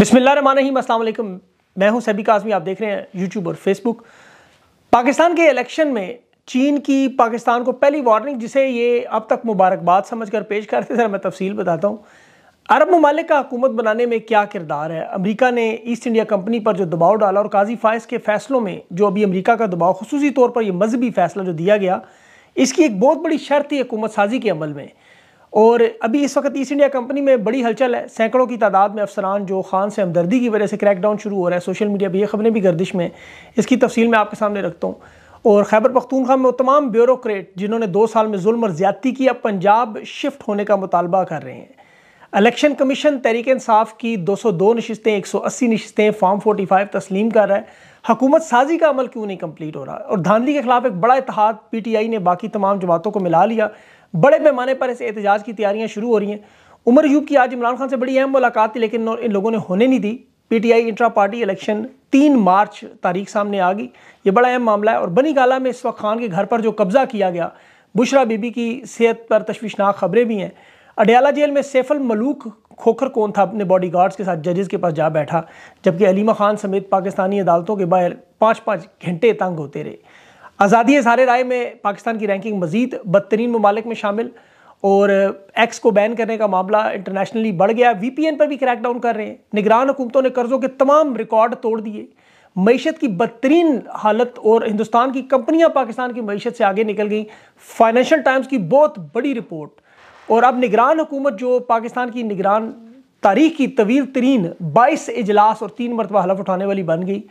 अस्सलाम वालेकुम मैं हूं सभी काजमी आप देख रहे हैं यूट्यूब और फेसबुक पाकिस्तान के इलेक्शन में चीन की पाकिस्तान को पहली वार्निंग जिसे ये अब तक मुबारकबाद समझ कर पेश करते मैं तफसील बताता हूँ अरब ममालिक का हुकूमत बनाने में क्या किरदार है अमेरिका ने ईस्ट इंडिया कंपनी पर जो दबाव डाला और काजी फायस के फैसलों में जो अभी अमरीका का दबाव खसूसी तौर पर यह मजहबी फैसला जो दिया गया इसकी एक बहुत बड़ी शर्त थी हुकूमत साजी के अमल में और अभी इस वक्त ईस्ट इंडिया कंपनी में बड़ी हलचल है सैकड़ों की तादाद में अफसरान जो खान से हमदर्दी की वजह से क्रैकडाउन शुरू हो रहा है सोशल मीडिया पर यह खबरें भी गर्दिश में इसकी तफसील मैं आपके सामने रखता हूँ और खैबर पख्तूनखा में वो तमाम ब्यूरोक्रेट जिन्होंने दो साल में जुल्म और ज़्यादती की अब पंजाब शिफ्ट होने का मुतालबा कर रहे हैं इलेक्शन कमीशन तहरीक इंसाफ की 202 नशस्तें एक सौ अस्सी नशस्तें फॉर्म फाइव तस्लीम कर रहा है हकूमत साजी का अमल क्यों नहीं कम्प्लीट हो रहा और धांधली के खिलाफ एक बड़ा इतिहाद पी टी आई ने बाकी तमाम जमातों को मिला लिया बड़े पैमाने पर इस एहतजाज की तैयारियाँ शुरू हो रही हैं उमर यूब की आज इमरान खान से बड़ी अहम मुलाकात थी लेकिन इन लोगों ने होने नहीं दी पीटीआई इंट्रा पार्टी इलेक्शन तीन मार्च तारीख सामने आ गई ये बड़ा अहम मामला है और बनी गाला में इस वक्त खान के घर पर जो कब्ज़ा किया गया बुशरा बीबी की सेहत पर तशवीशनाक खबरें भी हैं अडयाला जेल में सैफल मलूक खोखर कौन था अपने बॉडी गार्ड्स के साथ जजेस के पास जा बैठा जबकि अलीमा खान समेत पाकिस्तानी अदालतों के बाहर पाँच पाँच घंटे तंग होते रहे आज़ादी सारे राय में पाकिस्तान की रैंकिंग मजीद बदतरीन ममालिक में शामिल और एक्स को बैन करने का मामला इंटरनेशनली बढ़ गया वी पी एन पर भी क्रैकडाउन कर रहे हैं निगरान हुकूमतों ने कर्ज़ों के तमाम रिकॉर्ड तोड़ दिए मीशत की बदतरीन हालत और हिंदुस्तान की कंपनियाँ पाकिस्तान की मीशत से आगे निकल गई फाइनेंशियल टाइम्स की बहुत बड़ी रिपोर्ट और अब निगरान हुकूमत जो पाकिस्तान की निगरान तारीख की तवील तरीन बाईस इजलास और तीन मरतबा हलफ उठाने वाली बन गई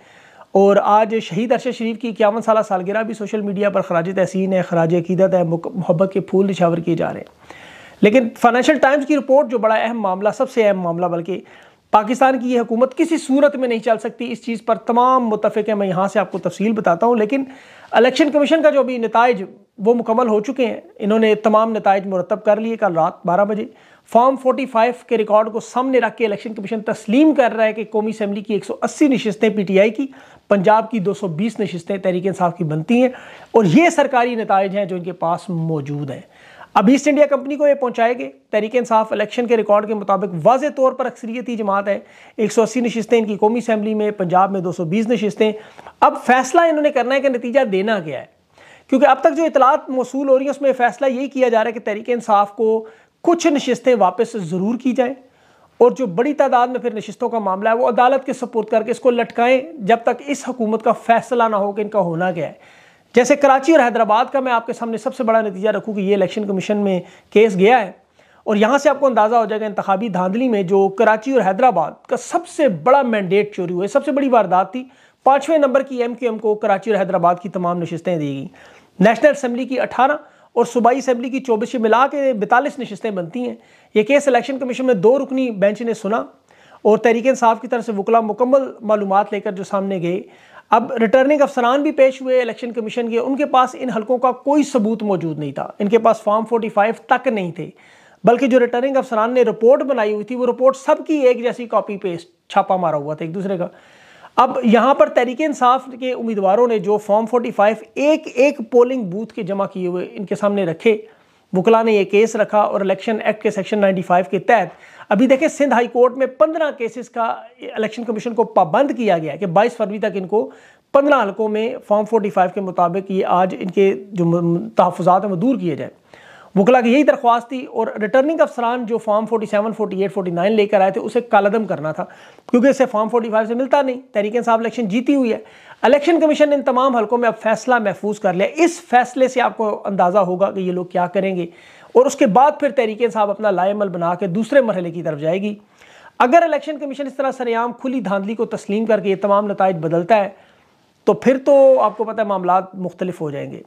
और आज शहीद अरशद शरीफ की इक्यावन साल सालगिरह भी सोशल मीडिया पर खराज तहसीन है खराज अकीदत है मोहब्बत के फूल निशावर किए जा रहे हैं लेकिन फाइनेंशियल टाइम्स की रिपोर्ट जो बड़ा अहम मामला सबसे अहम मामला बल्कि पाकिस्तान की ये हुकूमत किसी सूरत में नहीं चल सकती इस चीज़ पर तमाम मुतफ़ है मैं यहाँ से आपको तफसील बताता हूँ लेकिन अलेक्शन कमीशन का जो अभी नतज वो मुकम्मल हो चुके हैं इन्होंने तमाम नतज मुरतब कर लिए कल रात बारह बजे फॉर्म 45 के रिकॉर्ड को सामने रख के इलेक्शन कमीशन तस्लीम कर रहा है कि कौमी असम्बली की 180 नशस्तें आई की पंजाब की 220 नशस्तें तहरीक इंसाफ की बनती हैं और ये सरकारी नतज हैं जो इनके पास मौजूद हैं अब ईस्ट इंडिया कंपनी को ये गए तहरीक इंसाफ इलेक्शन के रिकॉर्ड के मुताबिक वाज तौर पर अक्सरियती जमात है एक सौ अस्सी नशस्तें इनकी कौमी असम्बली में पंजाब में दो सौ बीस नशस्तें अब फैसला इन्होंने करना है कि नतीजा देना क्या है क्योंकि अब तक जो इतलात मौसू हो रही है उसमें फैसला यही किया जा रहा है कि तहरीक इंसाफ को कुछ नशस्तें वापस ज़रूर की जाएँ और जो बड़ी तादाद में फिर नशस्तों का मामला है वो अदालत के सपोर्ट करके इसको लटकाएं जब तक इस हुकूमत का फैसला ना हो कि इनका होना क्या है जैसे कराची और हैदराबाद का मैं आपके सामने सबसे बड़ा नतीजा रखूँ कि ये इलेक्शन कमीशन में केस गया है और यहाँ से आपको अंदाज़ा हो जाएगा इंतबी धांधली में जो कराची और हैदराबाद का सबसे बड़ा मैंडेट चोरी हुआ है सबसे बड़ी वारदात थी पाँचवें नंबर की एम क्यू एम को कराची और हैदराबाद की तमाम नशस्तें दी गई नेशनल असम्बली की अठारह और सूबाई असम्बली की चौबीस मिला के बैतालीस नशस्तें बनती हैं ये केस इलेक्शन कमीशन में दो रुकनी बेंच ने सुना और तहरीक इंसाफ की तरफ से वकला मुकम्मल मालूम लेकर जो सामने गए अब रिटर्निंग अफसरान भी पेश हुए इलेक्शन कमीशन के उनके पास इन हलकों का कोई सबूत मौजूद नहीं था इनके पास फॉर्म 45 तक नहीं थे बल्कि जो रिटर्निंग अफसरान ने रिपोर्ट बनाई हुई थी वो रिपोर्ट सबकी एक जैसी कॉपी पेस्ट छापा मारा हुआ था एक दूसरे का अब यहाँ पर तहरीक इंसाफ के उम्मीदवारों ने जो फॉर्म 45 एक एक पोलिंग बूथ के जमा किए हुए इनके सामने रखे बुकला ने यह केस रखा और इलेक्शन एक्ट के सेक्शन 95 के तहत अभी देखें सिंध हाई कोर्ट में 15 केसेस का इलेक्शन कमीशन को पाबंद किया गया कि 22 फरवरी तक इनको 15 हलकों में फॉर्म 45 के मुताबिक ये आज इनके जो तहफात हैं वो दूर किए जाए वकला की यही दरख्वास्त थी और रिटर्निंग अफसरान जो फॉर्म 47, 48, 49 लेकर आए थे उसे कालदम करना था क्योंकि इसे फॉर्म 45 से मिलता नहीं तहरीक साहब इलेक्शन जीती हुई है इलेक्शन कमीशन ने इन तमाम हलकों में अब फैसला महफूज कर लिया इस फैसले से आपको अंदाज़ा होगा कि ये लोग क्या करेंगे और उसके बाद फिर तहरीक साहब अपना लाएमल बना के दूसरे मरहले की तरफ जाएगी अगर इलेक्शन कमीशन इस तरह सरेआम खुली धांधली को तस्लीम करके ये तमाम नतज बदलता है तो फिर तो आपको पता है मामला मुख्तलिफ हो जाएंगे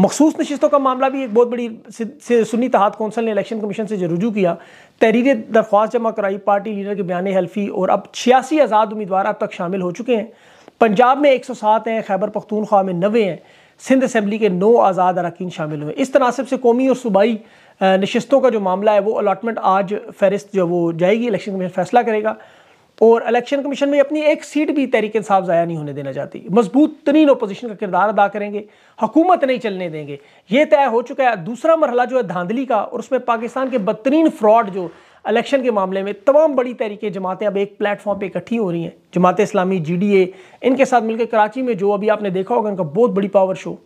मखसूस नशस्तों का मामला भी एक बहुत बड़ी सुन्नी तहत कौंसल ने इलेक्शन कमीशन से रुजू किया तहरीर दरख्वास्त जमा कराई पार्टी लीडर के बयान हल्फी और अब छियासी आज़ाद उम्मीदवार अब तक शामिल हो चुके हैं पंजाब में एक सौ सात हैं खैबर पख्तूनख्वा में नबे हैं सिंध असम्बली के नौ आज़ाद अरकान शामिल हुए इस तनासब से कौमी और सूबाई नशस्तों का जो मामला है वो अलाटमेंट आज फहरिस्त जो वो जाएगी इलेक्शन कमीशन फैसला करेगा और इलेक्शन कमीशन में अपनी एक सीट भी तहरीक इंसाफ ज़ाया नहीं होने देना चाहती मजबूत तरीन अपोजिशन का किरदार अदा करेंगे हुकूमत नहीं चलने देंगे ये तय हो चुका है दूसरा मरहला जो है धांधली का और उसमें पाकिस्तान के बदतरीन फ्रॉड जो इलेक्शन के मामले में तमाम बड़ी तरीके जमातें अब एक प्लेटफॉर्म पे इकट्ठी हो रही हैं जमात इस्लामी जी इनके साथ मिलकर कराची में जो अभी आपने देखा होगा इनका बहुत बड़ी पावर शो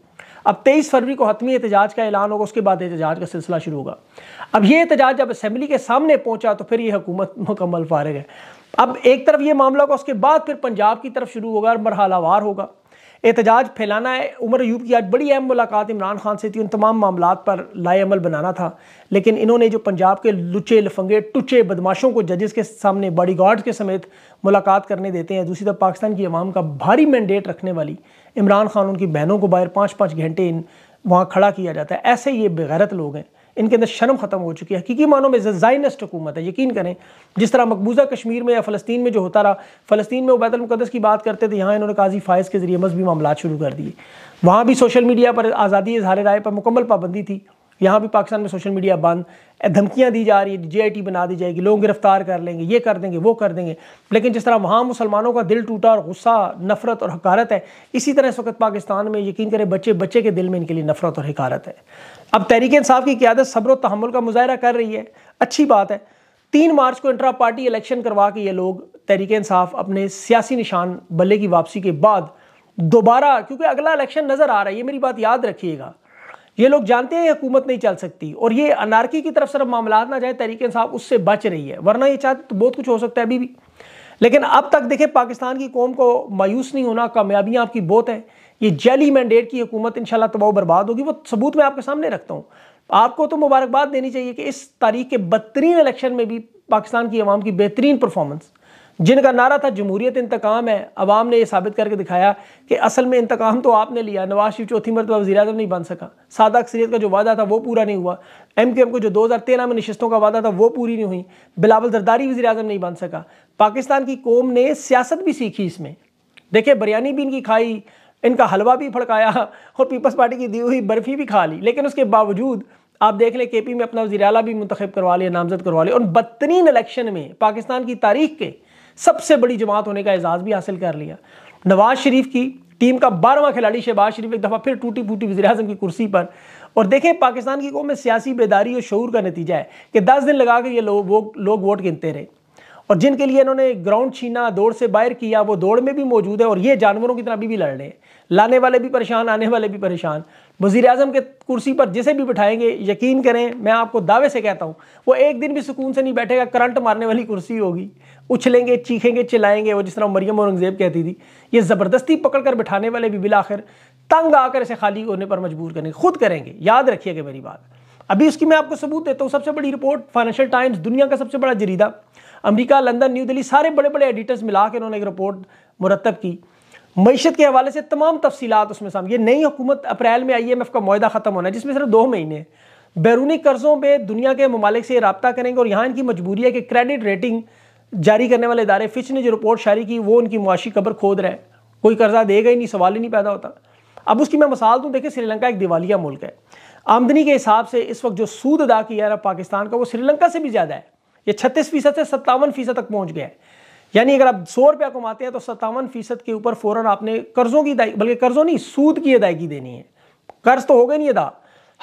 अब 23 फरवरी को हतमी एहतजाज का ऐलान होगा उसके बाद एहतजाज का सिलसिला शुरू होगा अब ये एहतजाज जब असम्बली के सामने पहुंचा तो फिर ये हुकूमत मुकम्मल फारग है अब एक तरफ ये मामला होगा उसके बाद फिर पंजाब की तरफ शुरू होगा और मरहलावार होगा एहतजाज फैलाना है उमर अयूब की आज बड़ी अहम मुलाकात इमरान खान से थी उन तमाम मामला पर लाएमल बनाना था लेकिन इन्होंने जो पंजाब के लुचे लफंगे टुचे बदमाशों को जजेस के सामने बॉडी गार्ड के समेत मुलाकात करने देते हैं दूसरी तरफ पाकिस्तान की आवाम का भारी मैंडेट रखने वाली इमरान खान उनकी बहनों को बाहर पाँच पाँच घंटे इन वहाँ खड़ा किया जाता है ऐसे ये बेगैरत लोग हैं इनके अंदर शर्म ख़त्म हो चुकी है हकीकी मानों में जाइनस्ट हुकूमत है यकीन करें जिस तरह मकबूजा कश्मीर में या फ़लस्तीन में जो होता रहा फ़लस्तीन में वैतुलमक़दस की बात करते थे यहाँ इन्होंने काजी फ़ायज़ के ज़रिए मजहबी मामला शुरू कर दिए वहाँ भी सोशल मीडिया पर आज़ादी इजहार राय पर मुकम्मल पाबंदी थी यहाँ भी पाकिस्तान में सोशल मीडिया बंद धमकियाँ दी जा रही है जेआईटी बना दी जाएगी लोग गिरफ्तार कर लेंगे ये कर देंगे वो कर देंगे लेकिन जिस तरह वहाँ मुसलमानों का दिल टूटा और गुस्सा नफरत और हकारत है इसी तरह इस वक्त पाकिस्तान में यकीन करें बच्चे बच्चे के दिल में इनके लिए नफरत और हकारत है अब तहरीक इंसाफ की क्यादत सब्र तहमल का मुजाहरा कर रही है अच्छी बात है तीन मार्च को इंट्रा पार्टी इलेक्शन करवा के ये लोग तहरीक इंसाफ अपने सियासी निशान बल्ले की वापसी के बाद दोबारा क्योंकि अगला इलेक्शन नज़र आ रहा है ये मेरी बात याद रखिएगा ये लोग जानते हैं हुकूमत नहीं चल सकती और ये अनारकी की तरफ सिर्फ मामला ना जाए तरीके साहब उससे बच रही है वरना ये चाहते तो बहुत कुछ हो सकता है अभी भी लेकिन अब तक देखे पाकिस्तान की कौम को मायूस नहीं होना कामयाबियाँ आपकी बहुत है ये जैली मैंडेट की हुकूमत इन तबाह बर्बाद होगी वो सबूत मैं आपके सामने रखता हूँ आपको तो मुबारकबाद देनी चाहिए कि इस तारीख के बदतरीन इलेक्शन में भी पाकिस्तान की आवाम की बेहतरीन परफॉर्मेंस जिनका नारा था जमहूरियत इंतकाम है अवाम ने यह साबित करके दिखाया कि असल में इंतकाम तो आपने लिया नवाज शरीफ चौथी मरतबा वजी अजम नहीं बन सका सादा अक्सरीत का जो वादा था वो पूरा नहीं हुआ एम के एम को जो दो हज़ार तेरह में नशस्तों का वादा था वो पूरी नहीं हुई बिलावल जरदारी वजी अजम नहीं बन सका पाकिस्तान की कौम ने सियासत भी सीखी इसमें देखिए बिरयानी भी इनकी खाई इनका हलवा भी फड़काया और पीपल्स पार्टी की दी हुई बर्फ़ी भी खा ली लेकिन उसके बावजूद आप देख लें के पी में अपना वजी अला भी मंतखब करवा लिया नामजद करवा लिया और बदतरीन इलेक्शन में पाकिस्तान की तारीख के सबसे बड़ी जमात होने का एजाज़ भी हासिल कर लिया नवाज शरीफ की टीम का बारहवा खिलाड़ी शहबाज शरीफ एक दफ़ा फिर टूटी फूटी वजी अजम की कुर्सी पर और देखें पाकिस्तान की कौम में सियासी बेदारी और शूर का नतीजा है कि दस दिन लगा के ये लोग वो लोग वोट गिनते रहे और जिनके लिए इन्होंने ग्राउंड छीना दौड़ से बाहर किया वो दौड़ में भी मौजूद है और ये जानवरों की तरह अभी भी लड़ रहे हैं लाने वाले भी परेशान आने वाले भी परेशान वजीर अजम के कुर्सी पर जिसे भी बिठाएंगे यकीन करें मैं आपको दावे से कहता हूँ वो एक दिन भी सुकून से नहीं बैठेगा करंट मारने वाली कुर्सी होगी उछलेंगे चीखेंगे चिल्लाएंगे वो जिस तरह मरियम औरंगजेब कहती थी ये ज़बरदस्ती पकड़ कर बिठाने वाले भी आखिर तंग आकर इसे खाली होने पर मजबूर करेंगे खुद करेंगे याद रखिएगा मेरी बात अभी उसकी मैं आपको सबूत देता हूँ सबसे बड़ी रिपोर्ट फाइनेंशियल टाइम्स दुनिया का सबसे बड़ा जरीदा अमेरिका लंदन न्यू दिल्ली सारे बड़े बड़े एडिटर्स मिला के उन्होंने एक रिपोर्ट मुरतब की मीशत के हवाले से तमाम तफसीत उसमें सामने ये नई हुकूमत अप्रैल में आई एम एफ का माहा ख़त्म होना है जिसमें सिर्फ दो महीने बैरूनी कर्जों पर दुनिया के ममालिक से रबता करेंगे और यहाँ इनकी मजबूरी है कि क्रेडिट रेटिंग जारी करने वाले इदारे फिच ने जो रिपोर्ट शारी की वो उनकी मुआशी कबर खोद रहा है कोई कर्जा देगा ही नहीं सवाल ही नहीं पैदा होता अब उसकी मैं मसाल दूँ देखिए श्रीलंका एक दिवालिया मुल्क है आमदनी के हिसाब से इस वक्त जो सूद अदा किया जा रहा है पाकिस्तान का वो श्रीलंका से भी ज़्यादा है ये छत्तीस फीसद से सत्तावन फीसद तक पहुंच गया है यानी अगर आप सौ रुपया कमाते हैं तो सत्तावन फीसद के ऊपर फौरन आपने कर्जों की बल्कि कर्जों नहीं सूद की अदायगी देनी है कर्ज तो हो गए नहीं अदा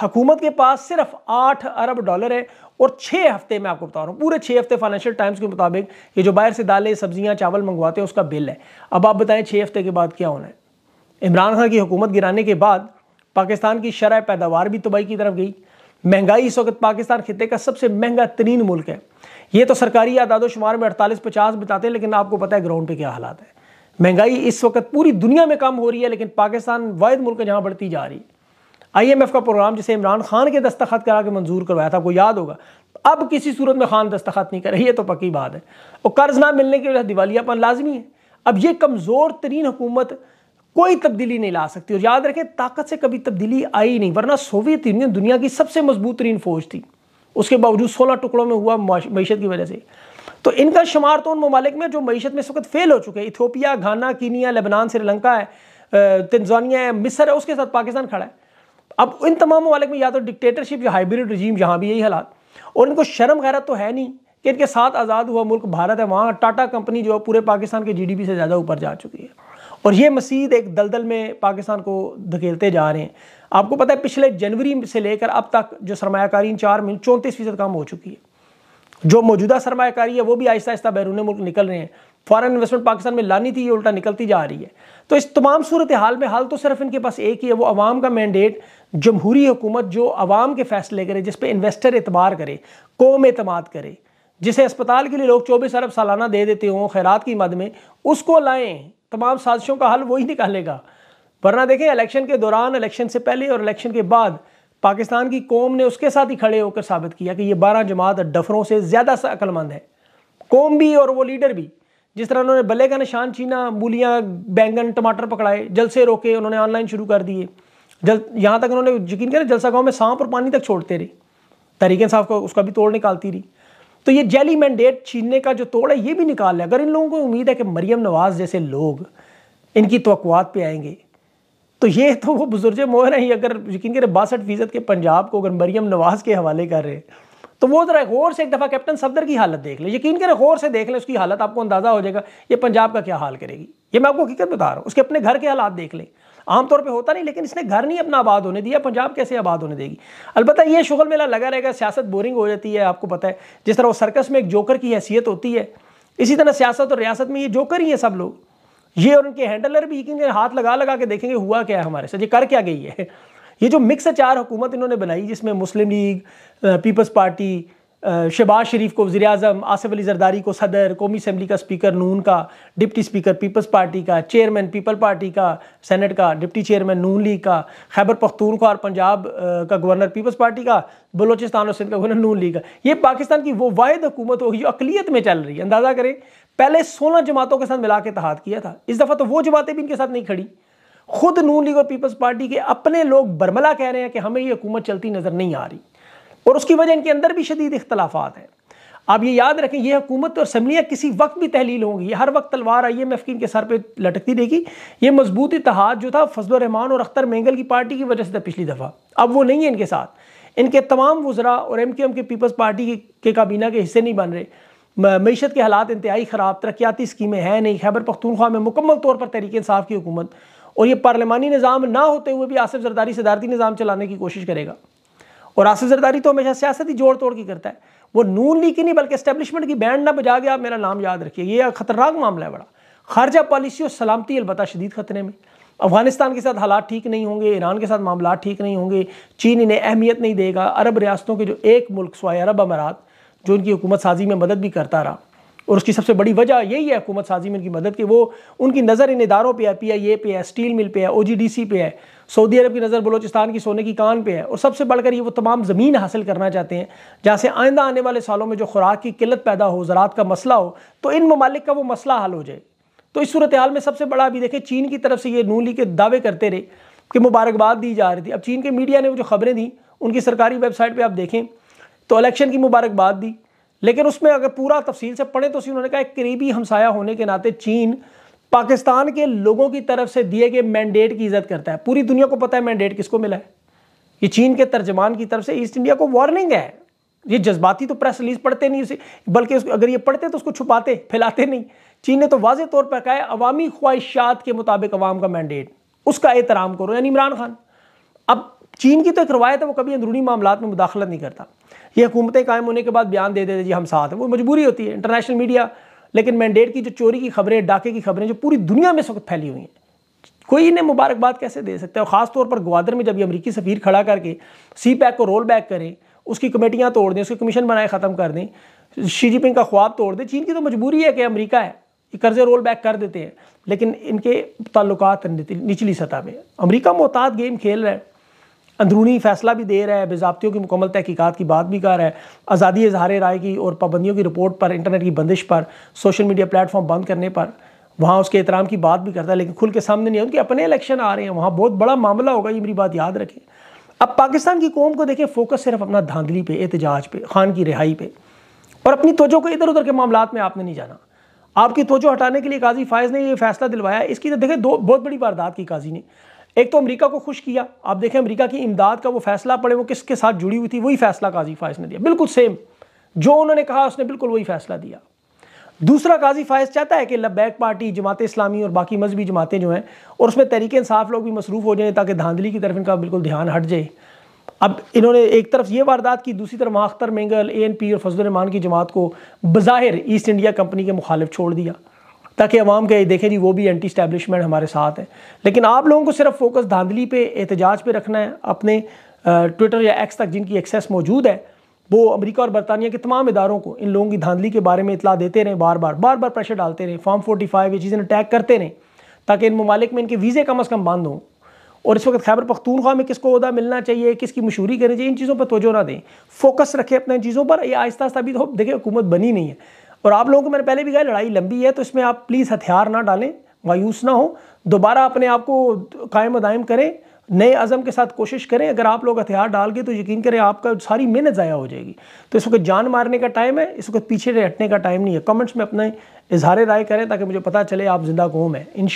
हुकूमत के पास सिर्फ आठ अरब डॉलर है और छः हफ्ते में आपको बता रहा हूँ पूरे छः हफ्ते फाइनेंशियल टाइम्स के मुताबिक ये जो बाहर से दालें सब्जियाँ चावल मंगवाते हैं उसका बिल है अब आप बताएं छः हफ्ते के बाद क्या होना है इमरान खान की हुकूमत गिराने के बाद पाकिस्तान की शरह पैदावार भी तबाही की तरफ गई महंगाई इस वक्त पाकिस्तान खत्े का सबसे महंगा तरीन मुल्क है ये तो सरकारी आदाद शुमार में अड़तालीस पचास बताते हैं लेकिन आपको पता है ग्राउंड पर क्या हालात है महंगाई इस वक्त पूरी दुनिया में कम हो रही है लेकिन पाकिस्तान वाद मुल्क जहाँ बढ़ती जा रही है एफ का प्रोग्राम जिसे इमरान खान के दस्तखत करा के मंजूर करवाया था आपको याद होगा अब किसी सूरत में खान दस्तखत नहीं करे ये तो पक्की बात है और कर्ज ना मिलने की वजह दिवालियापन लाजमी है अब ये कमज़ोर तरीन हुकूमत कोई तब्दीली नहीं ला सकती और याद रखें ताकत से कभी तब्दीली आई नहीं वरना सोवियत यूनियन दुनिया की सबसे मजबूत तरीन फौज थी उसके बावजूद सोलह टुकड़ों में हुआ मीशत की वजह से तो इनका शुमार तो उन ममालिक में जो मीशत में इस वक्त फेल हो चुके हैं Ethiopia Ghana Kenya Lebanon Sri Lanka है तंजानिया है मिसर है उसके साथ पाकिस्तान खड़ा है अब इन तमाम ममालिक में या तो डिक्टेटरशिप या हाइब्रिड रजीम जहाँ भी यही हालात और इनको शर्म गैरत तो है नहीं कि इनके साथ आज़ाद हुआ मुल्क भारत है वहाँ टाटा कंपनी जो है पूरे पाकिस्तान के पी से ज़्यादा ऊपर जा चुकी है और ये मसीद एक दलदल में पाकिस्तान को धकेलते जा रहे हैं आपको पता है पिछले जनवरी से लेकर अब तक जो सरमाकारी चार महीने चौंतीस फीसद कम हो चुकी है जो मौजूदा सरमाकारी है वो भी आहिस्ता आहिस्ता बैरून मुल्क निकल रहे हैं फॉरन इन्वेस्टमेंट पाकिस्तान में लानी थी ये उल्टा निकलती जा रही है तो इस तमाम सूरत हाल में हाल तो सिर्फ इनके पास एक ही है वो अवाम का मैंडेट जमहूरी हुकूमत जो अवाम के फैसले करे जिस पर इन्वेस्टर एतबार करे कौम अतमाद करे जिसे अस्पताल के लिए लोग चौबीस अरब सालाना दे देते हों खैरात की मद में उसको लाएँ तमाम साजिशों का हल वही निकालेगा वरना देखें इलेक्शन के दौरान इलेक्शन से पहले और इलेक्शन के बाद पाकिस्तान की कौम ने उसके साथ ही खड़े होकर साबित किया कि ये बारह जमात डफरों से ज़्यादा अक्लमंद है कौम भी और वो लीडर भी जिस तरह उन्होंने बल्ले का निशान छीना मूलियाँ बैंगन टमाटर पकड़ाए जलसे रोके उन्होंने ऑनलाइन शुरू कर दिए जल यहाँ तक उन्होंने यकीन करें जलसा गाँव में सांप और पानी तक छोड़ते रहे तहरीक साफ को उसका भी तोड़ निकालती रही तो ये जेली मैंडेट छीनने का जो तोड़ है ये भी निकाल है अगर इन लोगों को उम्मीद है कि मरियम नवाज़ जैसे लोग इनकी तो पे आएंगे तो ये तो वो बुजुर्ग मोहर हैं अगर यकीन करें बासठ फीसद के पंजाब को अगर मरीम नवाज के हवाले कर रहे हैं तो वो ज़रा गौर से एक दफ़ा कैप्टन सफदर की हालत देख लें यकीन करें गौर से देख लें उसकी हालत आपको अंदाज़ा हो जाएगा ये पंजाब का क्या हाल करेगी ये मैं आपको हकीकत बता रहा हूँ उसके अपने घर के हालात देख लें आमतौर पे होता नहीं लेकिन इसने घर नहीं अपना आबाद होने दिया पंजाब कैसे आबाद होने देगी अलबत्त ये शुगल मेला लगा रहेगा सियासत बोरिंग हो जाती है आपको पता है जिस तरह वो सर्कस में एक जोकर की हैसियत होती है इसी तरह सियासत और रियासत में ये जोकर ही है सब लोग ये और इनके हैंडलर भी इनके हाथ लगा लगा के देखेंगे हुआ क्या है हमारे साथ ये कर क्या गई है ये जो मिक्स अचार हुकूमत इन्होंने बनाई जिसमें Muslim League Peoples Party Shehbaz Sharif को वजी अजम आसिफ अली जरदारी को सदर कौमी असम्बली का स्पीकर नून का डिप्टी स्पीकर पीपल्स पार्टी का चेयरमैन पीपल पार्टी का सेनेट का डिप्टी चेयरमैन नून लीग का खैबर पख्तूनख्वा और पंजाब का गवर्नर पीपल्स पार्टी का बलोचिस्तान और सिंध का गवर्नर नून लीग का ये पाकिस्तान की वो वायद हुकूमत होगी जो अकलीत में चल रही है अंदाज़ा करें पहले सोलह जमातों के साथ मिला के तहत किया था इस दफ़ा तो वो जमातें भी इनके साथ नहीं खड़ी खुद नून लीग और पीपल्स पार्टी के अपने लोग बर्मला कह रहे हैं कि हमें ये हुकूमत चलती नज़र नहीं आ रही और उसकी वजह इनके अंदर भी शदीद इख्तलाफात हैं आप ये याद रखें ये हुकूमत और असम्बलियाँ किसी वक्त भी तहलील होंगी हर वक्त तलवार आई एम एफ की इनके सर पर लटकती रहेगी ये मजबूत इतिहाद जो था फजल रहमान और अख्तर मेंगल की पार्टी की वजह से था पिछली दफ़ा अब वो नहीं है इनके साथ इनके तमाम वज़रा और एम क्यू एम के पीपल्स पार्टी के काबीना के हिस्से नहीं बन रहे मीशत के हालात इंतहाई ख़राब तरक्याती स्कीमें हैं नहीं खैबर पख्तूनख्वा में मुकम्मल तौर पर तहरीक इंसाफ की हुकूमत और ये पार्लिमानी निज़ाम ना होते हुए भी आसिफ जरदारी सदारती निज़ाम चलाने की कोशिश करेगा और आसिफ जरदारी तो हमेशा सियासत ही जोड़ तोड़ की करता है वो नून ली की नहीं बल्कि इस्टेबलिशमेंट की बैंड ना बजा के आप मेरा नाम याद रखिए ये खतरनाक मामला है बड़ा खारजा पॉलिसी और सलामती अलबत् शदीद खतरे में अफगानिस्तान के साथ हालात ठीक नहीं होंगे ईरान के साथ मामला ठीक नहीं होंगे चीन इन्हें अहमियत नहीं देगा अरब रियासतों के जो एक मुल्क स्वाए अरब अमारात जो उनकी हुकूमत साजी में मदद भी करता रहा और उसकी सबसे बड़ी वजह यही है हुकूमत साजी में उनकी मदद कि वो उनकी नज़र इन इदारों पर है पी आई ए पे है स्टील मिल पे है ओ जी डी सी पे है सऊदी अरब की नज़र बलोचिस्तान की सोने की कान पे है और सबसे बढ़कर ये वो तमाम ज़मीन हासिल करना चाहते हैं जहाँ से आइंदा आने वाले सालों में जो खुराक की किल्लत पैदा हो ज़रात का मसला हो तो इन ममालिक का वो मसला हल हो जाए तो इस सूरत हाल में सबसे बड़ा अभी देखें चीन की तरफ से ये नू ली के दावे करते रहे कि मुबारकबाद दी जा रही थी अब चीन के मीडिया ने वो जो खबरें दी उनकी सरकारी वेबसाइट पर आप देखें तो इलेक्शन की मुबारकबाद दी लेकिन उसमें अगर पूरा तफसील से पढ़ें तो उन्होंने कहा एक करीबी हमसाया होने के नाते चीन पाकिस्तान के लोगों की तरफ से दिए गए मैंडेट की इज्जत करता है पूरी दुनिया को पता है मैंडेट किसको मिला है ये चीन के तर्जमान की तरफ से ईस्ट इंडिया को वार्निंग है ये जज्बाती तो प्रेस रिलीज पढ़ते नहीं उसे बल्कि अगर ये पढ़ते तो उसको छुपाते फैलाते नहीं चीन ने तो वाज तौर पर कहा है अवामी ख्वाहिशात के मुताबिक अवाम का मैंडेट उसका एहतराम करो यानी इमरान खान अब चीन की तो एक रवायत है वो कभी अंदरूनी मामला में मुदाखलत नहीं करता ये हुकूमतें कायम होने के बाद बयान दे देते जी हम साथ हैं वो मजबूरी होती है इंटरनेशनल मीडिया लेकिन मैंडेट की जो चोरी की खबरें डाके की खबरें जो पूरी दुनिया में इस वक्त फैली हुई हैं कोई इन्हें मुबारकबाद कैसे दे सकता है और ख़ासतौर पर ग्वादर में जब ये अमरीकी सफ़ीर खड़ा करके सी पैक को रोल बैक करें उसकी कमेटियाँ तोड़ दें उसके कमीशन बनाए ख़त्म कर दें शी जिनपिंग का ख्वाब तोड़ दें चीन की तो मजबूरी है कि अमरीका है ये कर्जे रोल बैक कर देते हैं लेकिन इनके ताल्लुक निचली सतह में अमरीका मोहताद गेम खेल रहे हैं अंदरूनी फैसला भी दे रहा है बेजाबतियों की मुकम्मल तहकीकत की बात भी कर रहा है आज़ादी इजहार राय की और पाबंदियों की रिपोर्ट पर इंटरनेट की बंदिश पर सोशल मीडिया प्लेटफॉर्म बंद करने पर वहाँ उसके एहतराम की बात भी करता है लेकिन खुल के सामने नहीं है उनके अपने इलेक्शन आ रहे हैं वहाँ बहुत बड़ा मामला होगा ये मेरी बात याद रखें अब पाकिस्तान की कौम को देखें फोकस सिर्फ अपना धांधली पे एहतजाज पे खान की रिहाई पे और अपनी तोजो को इधर उधर के मामला में आपने नहीं जाना आपकी तोजो हटाने के लिए काजी फायज़ ने यह फैसला दिलवाया इसकी तो देखें दो बहुत बड़ी वारदात की काजी ने एक तो अमेरिका को खुश किया आप देखें अमेरिका की इमदाद का वो फैसला पड़े वो किसके साथ जुड़ी हुई थी वही फैसला काजी फायस ने दिया बिल्कुल सेम जो उन्होंने कहा उसने बिल्कुल वही फैसला दिया दूसरा काजी फायज चाहता है कि लबैक पार्टी जमात इस्लामी और बाकी मजहबी जमातें जो हैं और उसमें तरीके इंसाफ लोग भी मसरूफ़ हो जाए ताकि धांधली की तरफ इनका बिल्कुल ध्यान हट जाए अब इन्होंने एक तरफ ये वारदात की दूसरी तरफ Akhtar Mengal A N P और फजल रमान की जमात को बज़ाहिर ईस्ट इंडिया कंपनी के मुखालिफ छोड़ दिया ताकि आवाम के देखें जी वो भी एंटी स्टैब्लिशमेंट हमारे साथ है लेकिन आप लोगों को सिर्फ फोकस धांधली पे एहतजाज पे रखना है अपने ट्विटर या एक्स तक जिनकी एक्सेस मौजूद है वो अमेरिका और बरतानिया के तमाम इदारों को इन लोगों की धांधली के बारे में इतला देते रहें बार बार बार बार प्रेशर डालते रहें फॉर्म फोर्टी फाइव ये चीज़ें अटैक करते रहें ताकि इन ममालिक में इनके वीज़े कम अज़ कम बंद हों और इस वक्त खैबर पख्तूनख्वा में किसको अहदा मिलना चाहिए किसकी मशहूरी करनी चाहिए इन चीज़ों पर तोजो ना दें फोकस रखें अपने चीज़ों पर ये आहिस्ता आहिस्ता भी तो देखिए हुकूमत बनी नहीं है और आप लोगों को मैंने पहले भी कहा लड़ाई लंबी है तो इसमें आप प्लीज़ हथियार ना डालें मायूस ना हो दोबारा अपने आप को कायम दायम करें नए अज़म के साथ कोशिश करें अगर आप लोग हथियार डाल के तो यकीन करें आपका सारी मेहनत ज़ाया हो जाएगी तो इस वक्त जान मारने का टाइम है इस वक्त पीछे हटने का टाइम नहीं है कमेंट्स में अपने इजहार राय करें ताकि मुझे पता चले आप जिंदा कौम है इन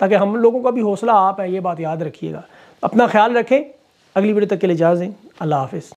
ताकि हम लोगों का भी हौसला आप है ये बात याद रखिएगा अपना ख्याल रखें अगली वीडियो तक के लिए इजाज़ें अल्लाह हाफिज़